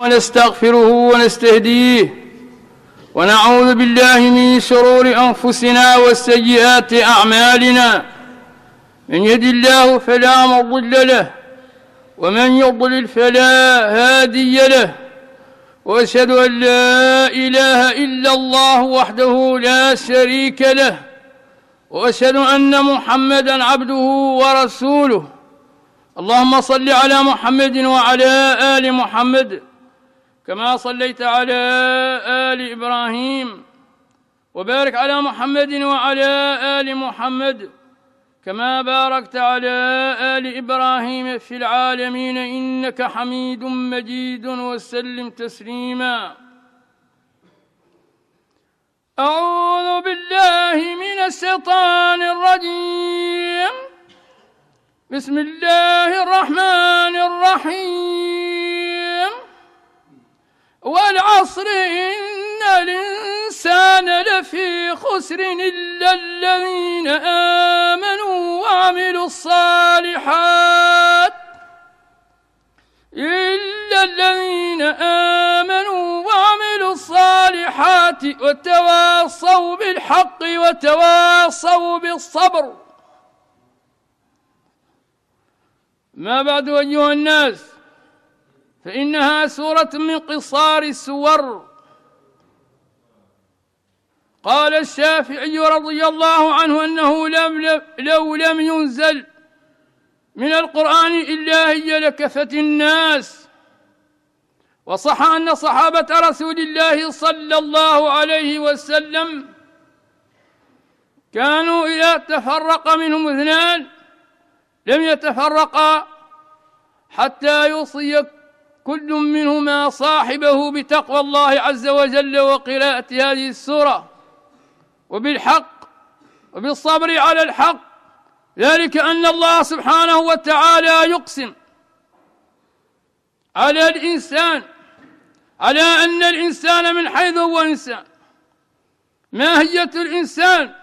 ونستغفره ونستهديه ونعوذ بالله من شرور أنفسنا وسيئات أعمالنا من يد الله فلا مضل له ومن يضلل فلا هادي له واشهد ان لا اله الا الله وحده لا شريك له واشهد ان محمدا عبده ورسوله اللهم صل على محمد وعلى ال محمد كما صليت على ال ابراهيم وبارك على محمد وعلى ال محمد كما باركت على ال ابراهيم في العالمين انك حميد مجيد وسلم تسليما أعوذ بالله من الشيطان الرجيم بسم الله الرحمن الرحيم والعصر إن الإنسان لفي خسر إلا الذين آمنوا وعملوا الصالحات إلا الذين آمنوا الصالحات وتواصوا بالحق وتواصوا بالصبر ما بعد أيها الناس فإنها سورة من قصار السور قال الشافعي رضي الله عنه أنه لم لو لم ينزل من القرآن إلا هي لكفت الناس وصح أن صحابة رسول الله صلى الله عليه وسلم كانوا إذا تفرق منهم اثنان لم يتفرقا حتى يوصي كل منهما صاحبه بتقوى الله عز وجل وقراءة هذه السورة وبالحق وبالصبر على الحق ذلك أن الله سبحانه وتعالى يقسم على الإنسان على أن الإنسان من حيث هو إنسان ماهية الإنسان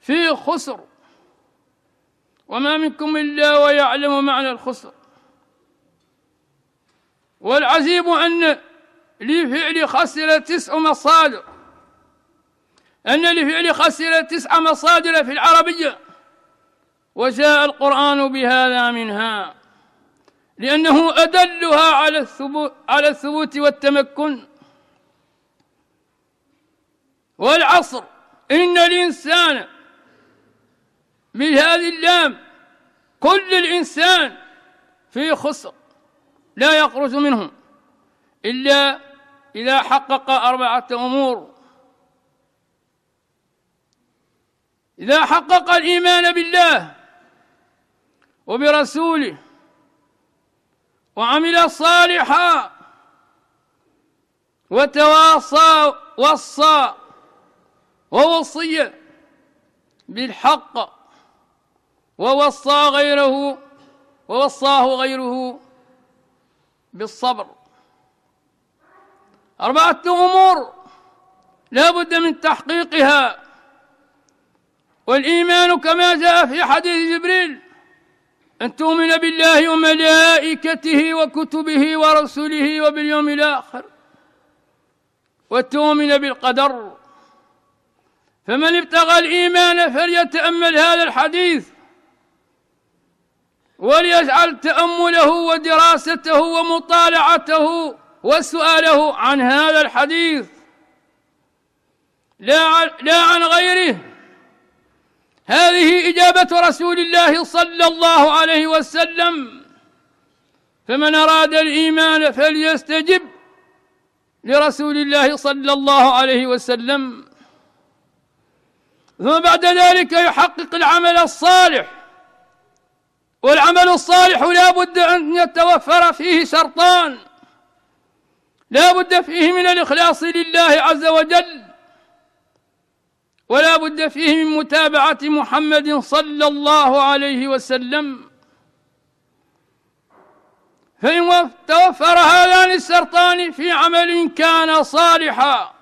في خسر وما منكم إلا ويعلم معنى الخسر والعجيب أن لفعل خسر تسع مصادر أن لفعل خسر تسع مصادر في العربية وجاء القرآن بهذا منها لأنه أدلها على الثبوت على الثبوت والتمكن والعصر إن الإنسان من هذه اللام كل الإنسان في خسر لا يخرج منه إلا إذا حقق أربعة أمور إذا حقق الإيمان بالله وبرسوله وعمل صالحا وتواصى وصى ووصي بالحق ووصى غيره ووصاه غيره بالصبر أربعة أمور لا بد من تحقيقها والإيمان كما جاء في حديث جبريل أن تؤمن بالله وملائكته وكتبه ورسله وباليوم الآخر وتؤمن بالقدر فمن ابتغى الإيمان فليتأمل هذا الحديث وليجعل تأمله ودراسته ومطالعته وسؤاله عن هذا الحديث لا عن غيره هذه إجابة رسول الله صلى الله عليه وسلم فمن أراد الإيمان فليستجب لرسول الله صلى الله عليه وسلم ثم بعد ذلك يحقق العمل الصالح والعمل الصالح لا بد أن يتوفر فيه شرطان لا بد فيه من الإخلاص لله عز وجل ولا بد فيه من متابعة محمد صلى الله عليه وسلم فإن توفر هذان السرطان في عمل كان صالحا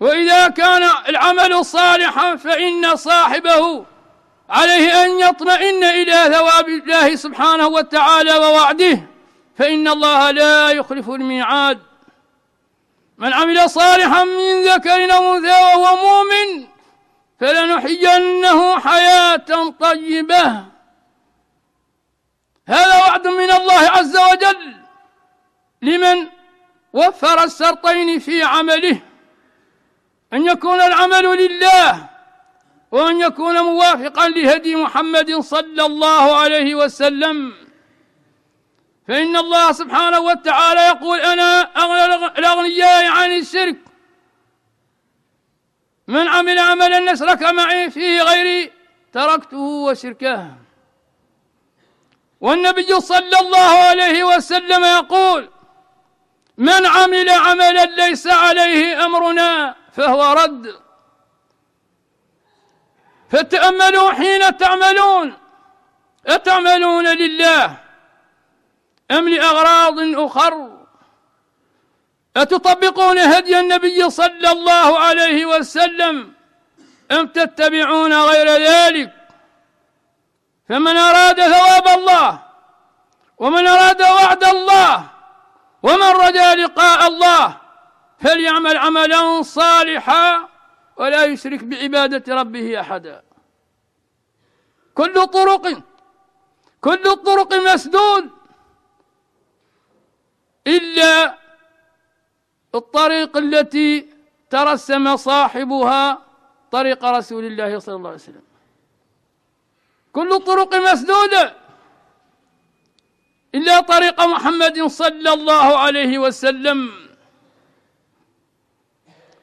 وإذا كان العمل صالحا فإن صاحبه عليه أن يطمئن إلى ثواب الله سبحانه وتعالى ووعده فإن الله لا يخلف الميعاد من عمل صالحا من ذكر أو أنثى وهو مؤمن فلنحيينه حياة طيبة هذا وعد من الله عز وجل لمن وفر الشرطين في عمله أن يكون العمل لله وأن يكون موافقا لهدي محمد صلى الله عليه وسلم فإن الله سبحانه وتعالى يقول أنا أغنى الأغنياء عن الشرك من عمل عملا أشرك معي فيه غيري تركته وشركه والنبي صلى الله عليه وسلم يقول من عمل عملا ليس عليه أمرنا فهو رد فتأملوا حين تعملون أتعملون لله أم لأغراض أخر أتطبقون هدي النبي صلى الله عليه وسلم أم تتبعون غير ذلك فمن أراد ثواب الله ومن أراد وعد الله ومن رجا لقاء الله فليعمل عملا صالحا ولا يشرك بعبادة ربه أحدا كل طرق كل الطرق مسدود إلا الطريق التي ترسم صاحبها طريق رسول الله صلى الله عليه وسلم كل الطرق مسدودة إلا طريق محمد صلى الله عليه وسلم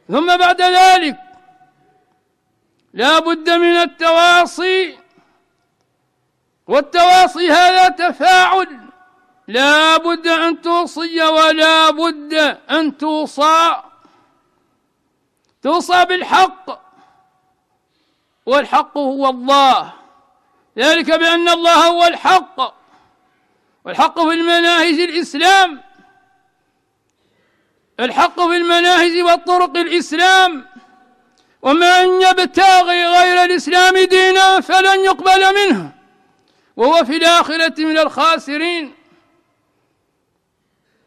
ثم بعد ذلك لا بد من التواصي والتواصي هذا تفاعل لا بد أن توصي ولا بد أن توصى توصى بالحق والحق هو الله ذلك بأن الله هو الحق والحق في المناهج الإسلام الحق في المناهج والطرق الإسلام ومن يبتغي غير الإسلام دينا فلن يقبل منه وهو في الآخرة من الخاسرين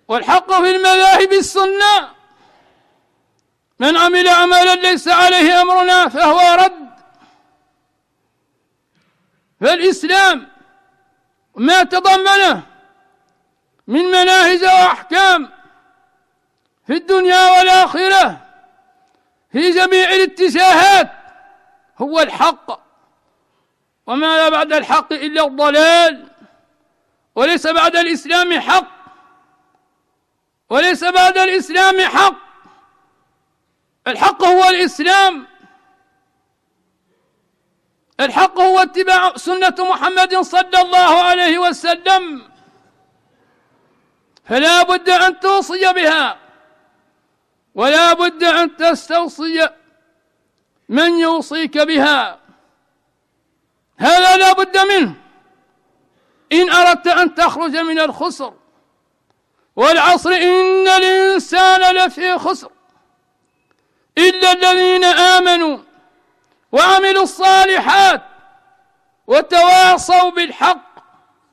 والحق في المذاهب السنة من عمل عملا ليس عليه أمرنا فهو رد فالإسلام ما تضمنه من مناهج وأحكام في الدنيا والآخرة في جميع الاتجاهات هو الحق وما بعد الحق إلا الضلال وليس بعد الإسلام حق وليس بعد الإسلام حق الحق هو الإسلام الحق هو اتباع سنة محمد صلى الله عليه وسلم فلا بد أن توصي بها ولا بد أن تستوصي من يوصيك بها هذا لا بد منه إن أردت أن تخرج من الخسر والعصر إن الإنسان لفي خسر إلا الذين آمنوا وعملوا الصالحات وتواصوا بالحق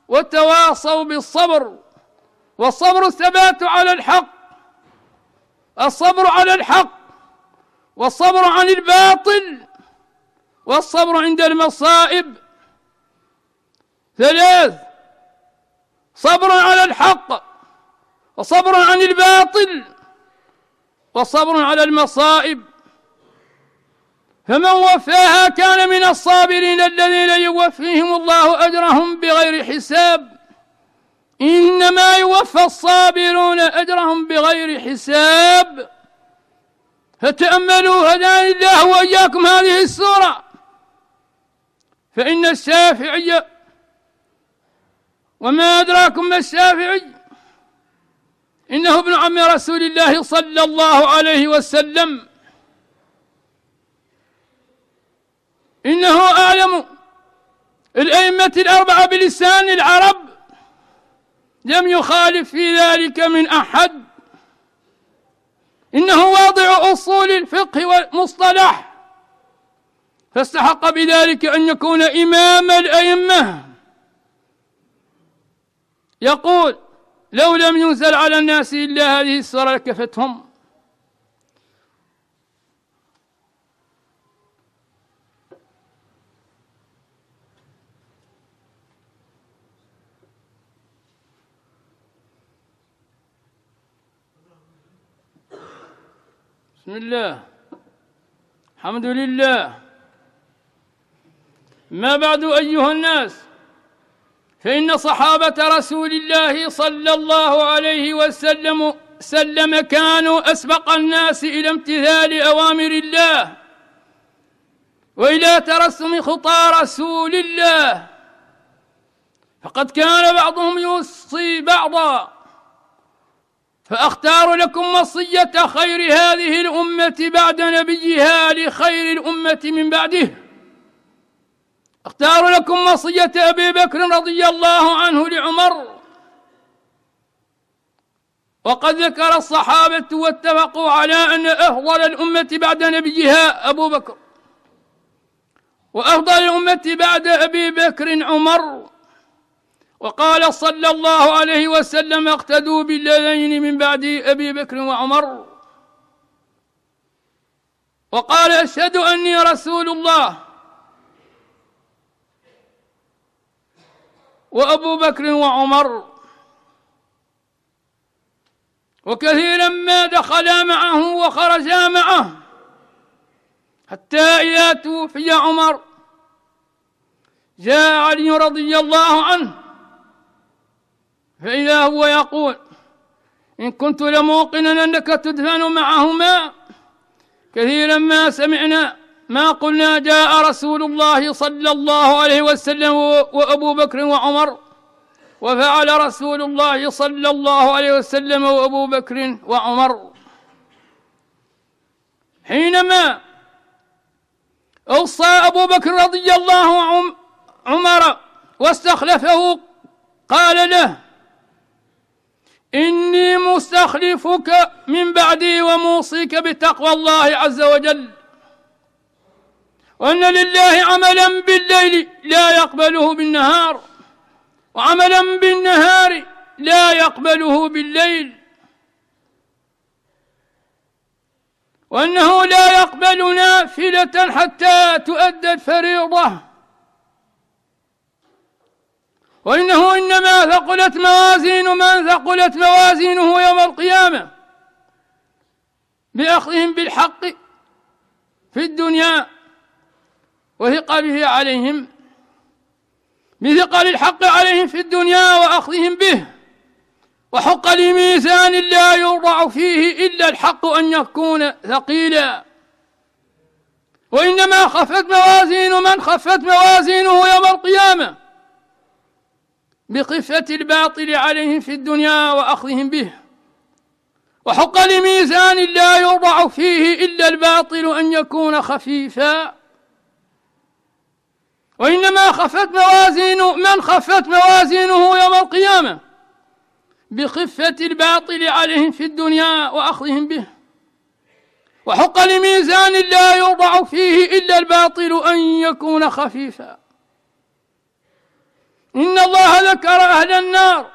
وتواصوا بالصبر والصبر الثبات على الحق الصبر على الحق والصبر عن الباطل والصبر عند المصائب ثلاث صبر على الحق وصبر عن الباطل وصبر على المصائب فمن وفاها كان من الصابرين الذين يوفيهم الله أجرهم بغير حساب إنما يوفى الصابرون أجرهم بغير حساب فتأملوا هداني الله وإياكم هذه السورة فإن الشافعي وما أدراكم ما الشافعي إنه ابن عم رسول الله صلى الله عليه وسلم إنه أعلم الأئمة الأربعة بلسان العرب لم يخالف في ذلك من أحد إنه واضع أصول الفقه والمصطلح فاستحق بذلك أن يكون إمام الأئمة يقول لو لم ينزل على الناس إلا هذه السورة لكفتهم بسم الله الحمد لله ما بعد أيها الناس فإن صحابة رسول الله صلى الله عليه وسلم سلم كانوا أسبق الناس إلى امتثال أوامر الله وإلى ترسم خطى رسول الله فقد كان بعضهم يوصي بعضا فأختار لكم وصية خير هذه الأمة بعد نبيها لخير الأمة من بعده اختاروا لكم وصية أبي بكر رضي الله عنه لعمر وقد ذكر الصحابة واتفقوا على أن أفضل الأمة بعد نبيها أبو بكر وأفضل الأمة بعد أبي بكر عمر وقال صلى الله عليه وسلم اقتدوا بالذين من بعد أبي بكر وعمر وقال أشهد أني رسول الله وأبو بكر وعمر وكثيرا ما دخلا معه وخرجا معه حتى إذا توفي عمر جاء علي رضي الله عنه فإذا هو يقول إن كنت لموقنا أنك تدفن معهما كثيرا ما سمعنا ما قلنا جاء رسول الله صلى الله عليه وسلم وأبو بكر وعمر وفعل رسول الله صلى الله عليه وسلم وأبو بكر وعمر حينما أوصى أبو بكر رضي الله عنه عمر واستخلفه قال له إني مستخلفك من بعدي وموصيك بتقوى الله عز وجل وأن لله عملا بالليل لا يقبله بالنهار وعملا بالنهار لا يقبله بالليل وأنه لا يقبل نافلة حتى تؤدى الفريضة وإنه إنما ثقلت موازين من ثقلت موازينه يوم القيامة بأخذهم بالحق في الدنيا وثقله عليهم بثقل الحق عليهم في الدنيا وأخذهم به وحق لميزان لا يوضع فيه إلا الحق أن يكون ثقيلا وإنما خفت موازين من خفت موازينه يوم القيامة بخفة الباطل عليهم في الدنيا وأخذهم به وحق لميزان لا يوضع فيه إلا الباطل أن يكون خفيفا وإنما خفت موازين من خفت موازينه يوم القيامة بخفة الباطل عليهم في الدنيا وأخذهم به وحق لميزان لا يوضع فيه إلا الباطل أن يكون خفيفا إن الله ذكر أهل النار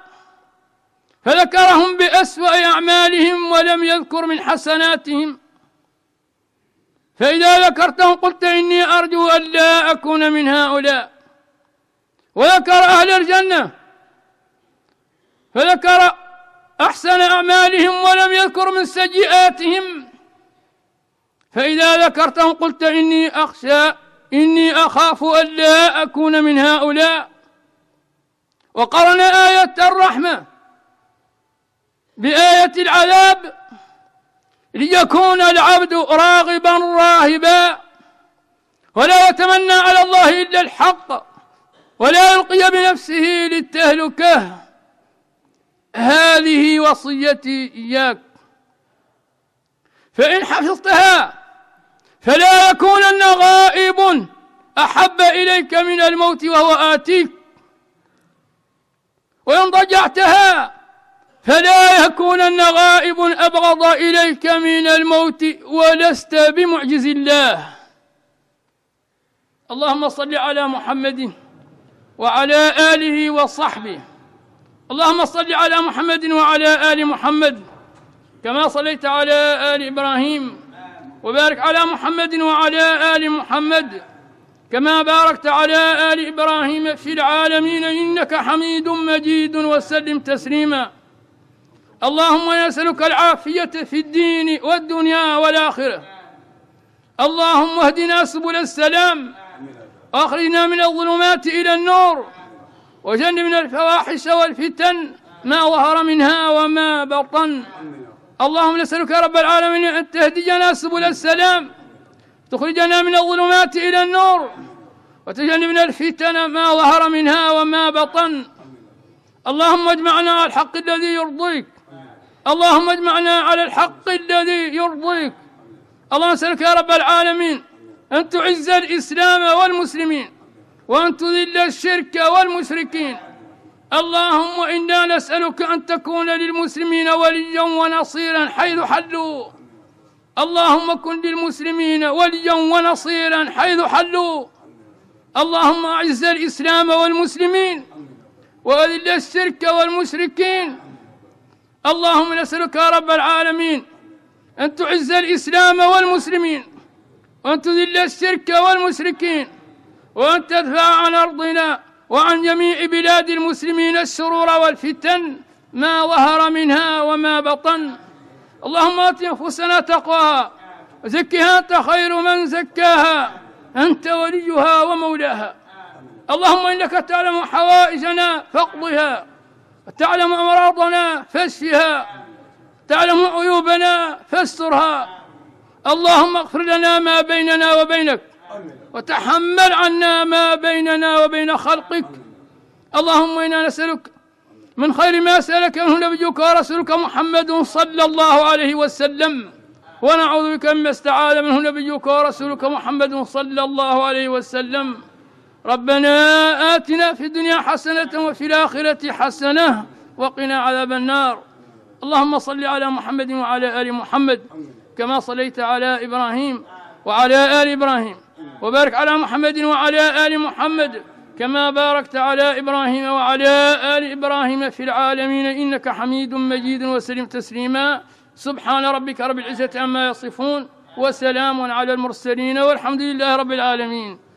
فذكرهم بأسوأ أعمالهم ولم يذكر من حسناتهم فإذا ذكرتهم قلت إني أرجو أن لا أكون من هؤلاء وذكر أهل الجنة فذكر أحسن أعمالهم ولم يذكر من سيئاتهم فإذا ذكرتهم قلت إني أخشى إني أخاف أن لا أكون من هؤلاء وقرن آية الرحمة بآية العذاب ليكون العبد راغبا راهبا ولا يتمنى على الله إلا الحق ولا يلقي بنفسه للتهلكة هذه وصيتي إياك فإن حفظتها فلا يكونن غائب أحب إليك من الموت وهو آتيك وإن ضجعتها فلا يكونن غائب أبغض إليك من الموت ولست بمعجز الله اللهم صل على محمد وعلى آله وصحبه اللهم صل على محمد وعلى آل محمد كما صليت على آل إبراهيم وبارك على محمد وعلى آل محمد كما باركت على آل إبراهيم في العالمين إنك حميد مجيد وسلم تسليماً اللهم نسألك العافية في الدين والدنيا والآخرة اللهم اهدنا سبل السلام واخرجنا من الظلمات إلى النور وجنبنا الفواحش والفتن ما ظهر منها وما بطن اللهم نسألك رب العالمين أن تهدينا سبل السلام تخرجنا من الظلمات إلى النور وتجنبنا الفتن ما ظهر منها وما بطن اللهم اجمعنا على الحق الذي يرضيك اللهم اجمعنا على الحق الذي يرضيك اللهم نسألك يا رب العالمين أن تعز الإسلام والمسلمين وأن تذل الشرك والمشركين اللهم إنا نسألك أن تكون للمسلمين وليا ونصيرا حيث حلوا اللهم كن للمسلمين وليا ونصيرا حيث حلوا اللهم أعز الإسلام والمسلمين وأذل الشرك والمشركين اللهم نسألك يا رب العالمين أن تعز الإسلام والمسلمين وأن تذل الشرك والمشركين وأن تدفع عن أرضنا وعن جميع بلاد المسلمين الشرور والفتن ما ظهر منها وما بطن اللهم آت أنفسنا تقواها وزكها أنت خير من زكاها أنت وليها ومولاها اللهم إنك تعلم حوائجنا فاقضها تعلم أمراضنا فاشفها تعلم عيوبنا فاسترها اللهم اغفر لنا ما بيننا وبينك وتحمل عنا ما بيننا وبين خلقك اللهم إنا نسألك من خير ما سألك منه نبيك ورسولك محمد صلى الله عليه وسلم ونعوذ بك مما استعاذ منه نبيك ورسولك محمد صلى الله عليه وسلم ربنا آتنا في الدنيا حسنة وفي الآخرة حسنة وقنا عذاب النار اللهم صل على محمد وعلى آل محمد كما صليت على إبراهيم وعلى آل إبراهيم وبارك على محمد وعلى آل محمد كما باركت على إبراهيم وعلى آل إبراهيم في العالمين إنك حميد مجيد وسلم تسليما سبحان ربك رب العزة عما يصفون وسلام على المرسلين والحمد لله رب العالمين